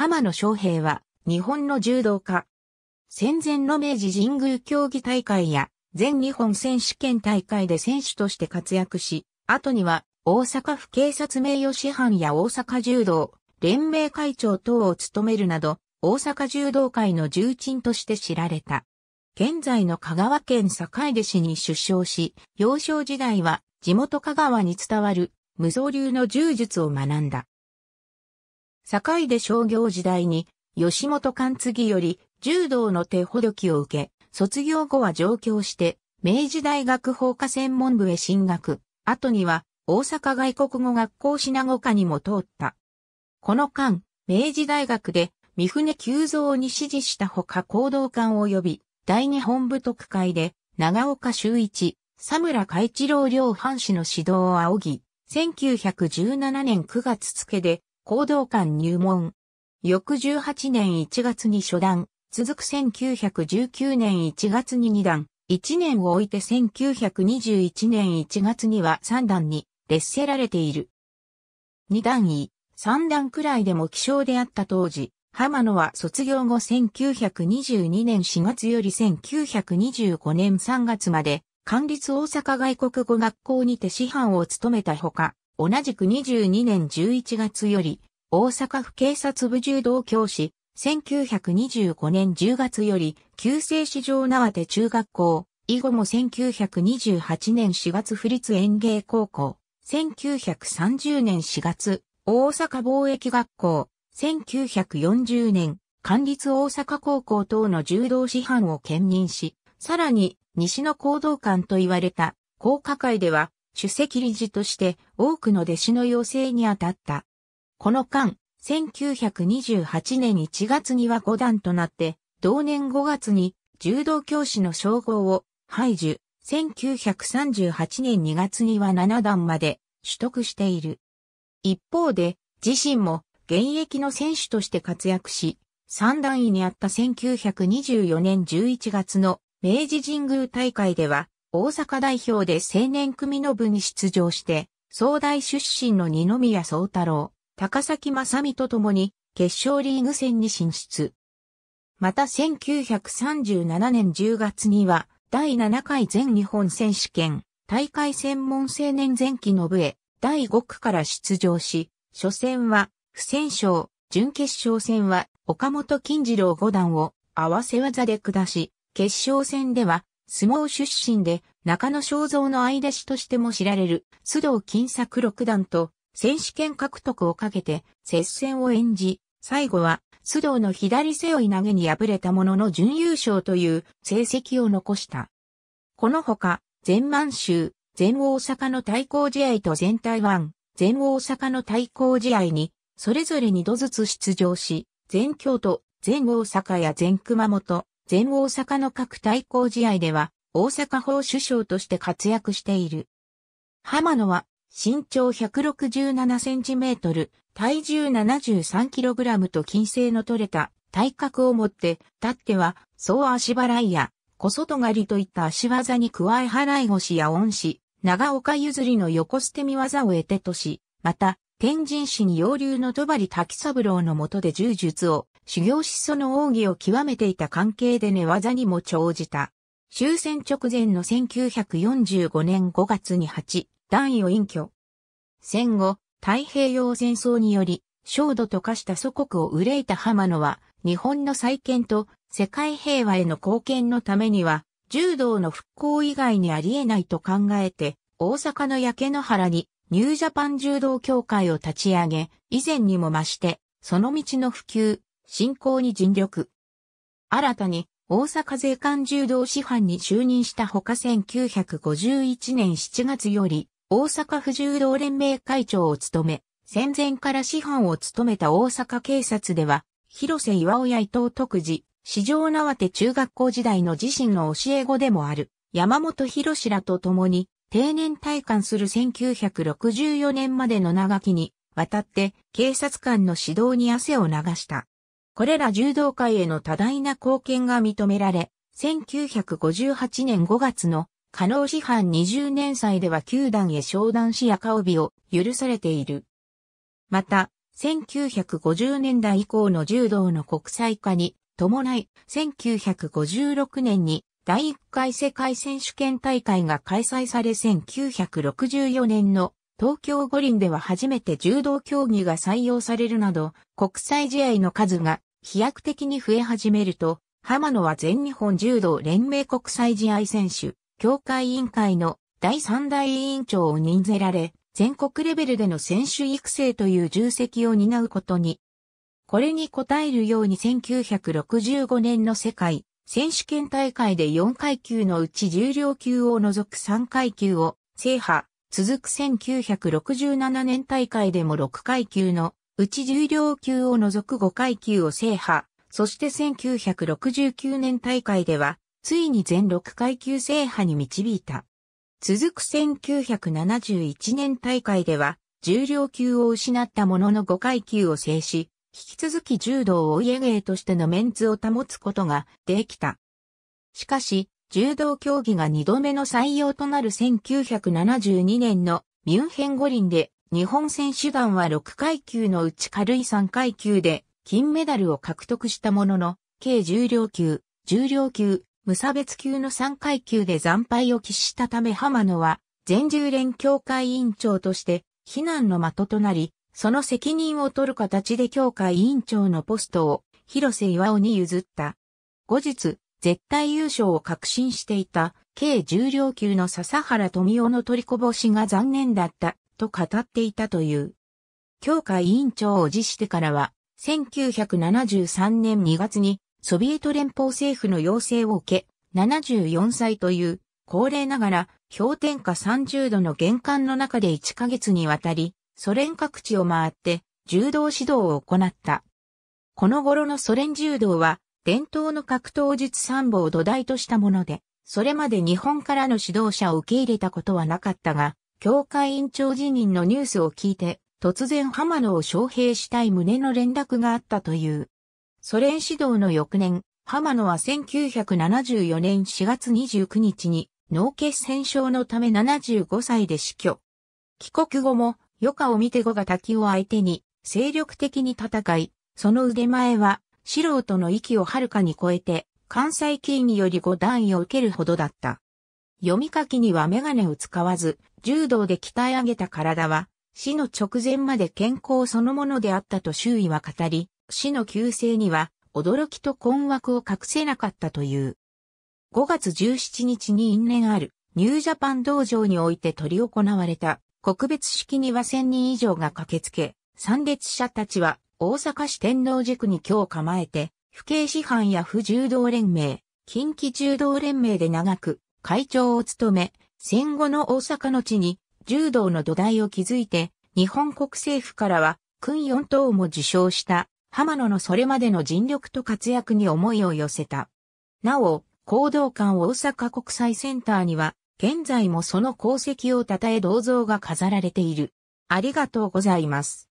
浜野昌平は日本の柔道家。戦前の明治神宮競技大会や全日本選手権大会で選手として活躍し、後には大阪府警察名誉師範や大阪柔道連盟会長等を務めるなど、大阪柔道界の重鎮として知られた。現在の香川県坂出市に出生し、幼少時代は地元香川に伝わる無双流の柔術を学んだ。堺で商業時代に、吉本貫継より柔道の手ほどきを受け、卒業後は上京して、明治大学法科専門部へ進学。後には、大阪外国語学校品語科にも通った。この間、明治大学で、三船急造に指示したほか行動官及び、第二本部特会で、長岡修一、佐村海一郎両藩士の指導を仰ぎ、1917年9月付で、行動館入門。翌18年1月に初段、続く1919年1月に2段、1年を置いて1921年1月には3段に列せられている。2段位、3段くらいでも希少であった当時、浜野は卒業後1922年4月より1925年3月まで、管立大阪外国語学校にて師範を務めたほか、同じく22年11月より、大阪府警察部柔道教師、1925年10月より、旧制市場縄手中学校、以後も1928年4月府立園芸高校、1930年4月、大阪貿易学校、1940年、管立大阪高校等の柔道師範を兼任し、さらに、西の行動官と言われた、高架会では、主席理事として多くの弟子の養成にあたった。この間、1928年1月には五段となって、同年5月に柔道教師の称号を排除、1938年2月には7段まで取得している。一方で、自身も現役の選手として活躍し、三段位にあった1924年11月の明治神宮大会では大阪代表で青年組の部に出場して、総大出身の二宮宗太郎、高崎正美と共に決勝リーグ戦に進出。また1937年10月には第7回全日本選手権大会専門青年前期の部へ第5区から出場し、初戦は不戦勝、準決勝戦は岡本金次郎五段を合わせ技で下し、決勝戦では相撲出身で中野正造の相弟子としても知られる須藤金作六段と選手権獲得をかけて接戦を演じ、最後は須藤の左背負い投げに敗れたものの準優勝という成績を残した。このほか、全満州、全大阪の対抗試合と全台湾、全大阪の対抗試合に、それぞれ2度ずつ出場し、全京都、全大阪や全熊本、全大阪の各対抗試合では、大阪法首相として活躍している。浜野は、身長167センチメートル、体重73キログラムと金星の取れた体格を持って、立っては、総足払いや、小外刈りといった足技に加え払い腰や恩師、長岡譲りの横捨て見技を得てとし、また、天神市に洋流の戸張滝三郎の下で柔術を修行しその奥義を極めていた関係で寝技にも長じた。終戦直前の1945年5月に8、段位を隠居。戦後、太平洋戦争により、焦土と化した祖国を憂いた浜野は、日本の再建と世界平和への貢献のためには、柔道の復興以外にあり得ないと考えて、大阪の焼け野原にニュージャパン柔道協会を立ち上げ、以前にも増して、その道の普及、振興に尽力。新たに、大阪税関柔道師範に就任したほか1951年7月より、大阪府柔道連盟会長を務め、戦前から師範を務めた大阪警察では、広瀬岩尾や伊藤徳次、市場縄手中学校時代の自身の教え子でもある、山本博らと共に、定年退官する1964年までの長きに、渡って警察官の指導に汗を流した。これら柔道界への多大な貢献が認められ、1958年5月の可能市販20年祭では球団へ昇段し赤帯を許されている。また、1950年代以降の柔道の国際化に伴い、1956年に第1回世界選手権大会が開催され1964年の東京五輪では初めて柔道競技が採用されるなど、国際試合の数が飛躍的に増え始めると、浜野は全日本柔道連盟国際試合選手、協会委員会の第3代委員長を任せられ、全国レベルでの選手育成という重責を担うことに。これに応えるように1965年の世界選手権大会で4階級のうち重量級を除く3階級を制覇、続く1967年大会でも6階級のうち重量級を除く5階級を制覇、そして1969年大会では、ついに全6階級制覇に導いた。続く1971年大会では、重量級を失ったものの5階級を制し、引き続き柔道を家芸としてのメンツを保つことができた。しかし、柔道競技が二度目の採用となる1972年のミュンヘン五輪で日本選手団は6階級のうち軽い3階級で金メダルを獲得したものの、計重量級、重量級、無差別級の3階級で惨敗を喫したため浜野は全従連協会委員長として非難の的となり、その責任を取る形で協会委員長のポストを広瀬岩尾に譲った。後日、絶対優勝を確信していた、計重量級の笹原富夫の取りこぼしが残念だった、と語っていたという。協会委員長を辞してからは、1973年2月にソビエト連邦政府の要請を受け、74歳という、高齢ながら氷点下30度の玄関の中で1ヶ月にわたり、ソ連各地を回って柔道指導を行った。この頃のソ連柔道は伝統の格闘術参謀を土台としたもので、それまで日本からの指導者を受け入れたことはなかったが、教会委員長辞任のニュースを聞いて、突然浜野を招聘したい旨の連絡があったという。ソ連指導の翌年、浜野は1974年4月29日に脳血栓症のため75歳で死去。帰国後も余暇を見て後が滝を相手に、精力的に戦い、その腕前は、素人の息をはるかに超えて、関西キーにより五段位を受けるほどだった。読み書きにはメガネを使わず、柔道で鍛え上げた体は、死の直前まで健康そのものであったと周囲は語り、死の急性には、驚きと困惑を隠せなかったという。5月17日に因縁ある、ニュージャパン道場において取り行われた、国別式には1000人以上が駆けつけ、参列者たちは大阪市天皇塾に今日構えて、府警市販や府柔道連盟、近畿柔道連盟で長く会長を務め、戦後の大阪の地に柔道の土台を築いて、日本国政府からは、訓4等も受賞した浜野のそれまでの尽力と活躍に思いを寄せた。なお、行動館大阪国際センターには、現在もその功績を称え銅像が飾られている。ありがとうございます。